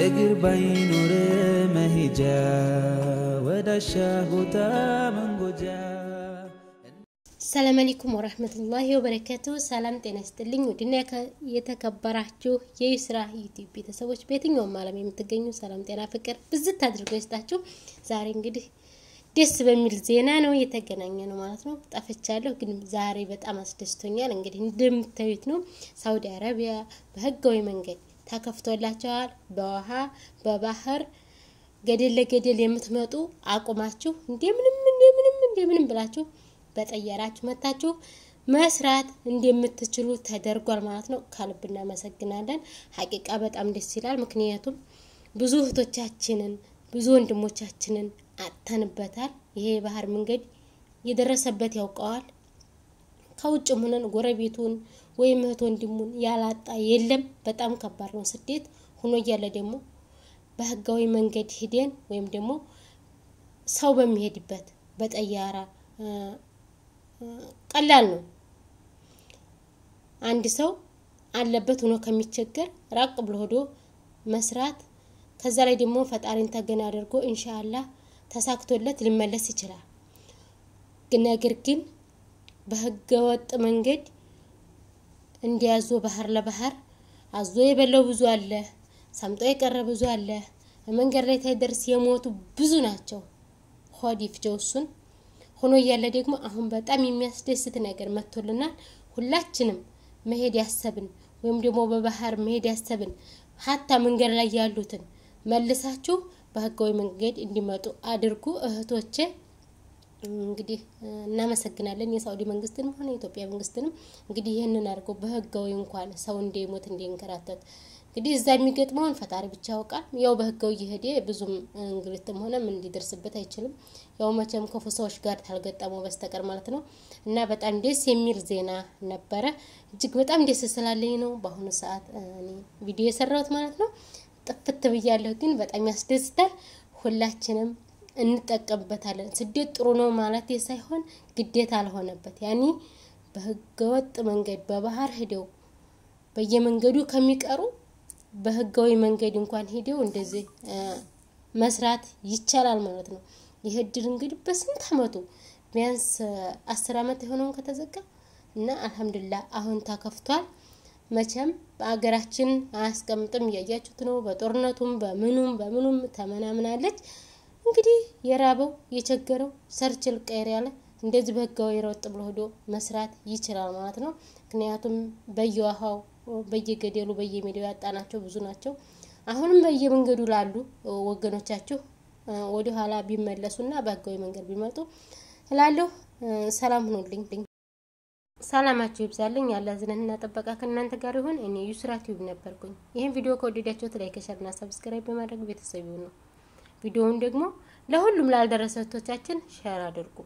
እግር ባይኖር መሄጃ ወዳሻ ቦታ መንጎጃ ሰላም አለይኩም ወበረከቱ። ሰላም ጤና ይስጥልኝ። ውድና የተከበራችሁ የዩስራ ዩቲዩብ ቤተሰቦች በየትኛውም ዓለም የምትገኙ ሰላም፣ ጤና፣ ፍቅር ብዝት አድርጎ ይስጣችሁ። ዛሬ እንግዲህ ደስ በሚል ዜና ነው የተገናኘ ነው ማለት ነው። ጠፍቻለሁ፣ ግን ዛሬ በጣም አስደስቶኛል። እንግዲህ እንደምታዩት ነው ሳውዲ አረቢያ በህጋዊ መንገድ ተከፍቶላቸዋል። በውሃ በባህር ገደል ለገደል የምትመጡ አቁማችሁ እንደምንም እንደምንም እንደምንም ብላችሁ በጠየራችሁ መታችሁ መስራት እንደምትችሉ ተደርጓል ማለት ነው። ከልብ እናመሰግናለን። ሀቂቃ በጣም ደስ ይላል። ምክንያቱም ብዙ እህቶቻችንን ብዙ ወንድሞቻችንን አጥተንበታል። ይሄ የባህር መንገድ የደረሰበት ያውቀዋል። ከውጭም ሆነን ጎረቤቱን ወይም እህት ወንድሙን ያላጣ የለም። በጣም ከባድ ነው ስደት ሆኖ እያለ ደግሞ በህጋዊ መንገድ ሂደን ወይም ደግሞ ሰው በሚሄድበት በጠያራ ቀላል ነው። አንድ ሰው አለበት ሆኖ ከሚቸገር ራቅ ብሎ ሆዶ መስራት ከዛ ላይ ደግሞ ፈጣሪን ተገን አድርጎ ኢንሻአላህ ተሳክቶለት ሊመለስ ይችላል። ነገር ግን በህገወጥ መንገድ እንዲያዞ ባህር ለባህር አዞ የበለው ብዙ አለ፣ ሰምጦ የቀረ ብዙ አለ። መንገድ ላይ ታይደርስ የሞቱ ብዙ ናቸው። ሆድ ይፍጀው እሱን ሆኖ እያለ ደግሞ አሁን በጣም የሚያስደስት ነገር መጥቶልናል። ሁላችንም መሄድ ያሰብን ወይም ደግሞ በባህር መሄድ ያሰብን ሀታ መንገድ ላይ ያሉትን መልሳችሁ በህጋዊ መንገድ እንዲመጡ አድርጉ እህቶቼ። እንግዲህ እናመሰግናለን የሳውዲ መንግስትንም ሆነ የኢትዮጵያ መንግስትንም እንግዲህ ይህንን አድርገው በህጋዊ እንኳን ሰው እንዳይሞት እንዳይንከራተት እንግዲህ እዛ የሚገጥመውን ፈጣሪ ብቻ ያውቃል። ያው በህጋዊ እየሄደ ብዙም እንግልትም ሆነ ምን ሊደርስበት አይችልም። ያው መቼም ክፉ ሰዎች ጋር ታልገጠመው በስተቀር ማለት ነው። እና በጣም ደስ የሚል ዜና ነበረ። እጅግ በጣም ደስ ስላለኝ ነው በአሁኑ ሰዓት ቪዲዮ የሰራሁት ማለት ነው። ጥፍት ብያለሁ፣ ግን በጣም ያስደስታል ሁላችንም እንጠቀምበታለን። ስደት ጥሩ ነው ማለት ሳይሆን ግዴታ አልሆነበት ያኒ በህገወጥ መንገድ በባህር ሂደው በየመንገዱ ከሚቀሩ በህጋዊ መንገድ እንኳን ሄደው እንደዚህ መስራት ይቻላል ማለት ነው። ይህ እድል እንግዲህ በስንት አመቱ ቢያንስ አስር አመት የሆነውን ከተዘጋ እና አልሐምዱላ አሁን ተከፍቷል። መቼም በአገራችን አያስቀምጥም፣ እያያችሁት ነው። በጦርነቱም በምኑም በምኑም ተመናምናለች። እንግዲህ የራበው የቸገረው ሰርች ልቀይር ያለ እንደዚህ በህጋዊ ረወጥ ብሎ ሄዶ መስራት ይችላል ማለት ነው። ምክንያቱም በየውሃው በየገደሉ በየሜዳው ያጣናቸው ብዙ ናቸው። አሁንም በየመንገዱ ላሉ ወገኖቻችሁ ወደ ኋላ ቢመለሱና በህጋዊ መንገድ ቢመጡ እላለሁ። ሰላም ሁኑልኝ። ሰላማችሁ ይብዛልኝ። ያለ ዝነትና ጥበቃ ከእናንተ ጋር ይሁን። እኔ ዩስራ ቲዩብ ነበርኩኝ። ይህን ቪዲዮ ከወደዳችሁት ላይክ፣ ሸርና ሰብስክራይብ በማድረግ ቤተሰብ ይሁኑ። ቪዲዮውን ደግሞ ለሁሉም ላልደረሰቶቻችን ሼር አድርጉ።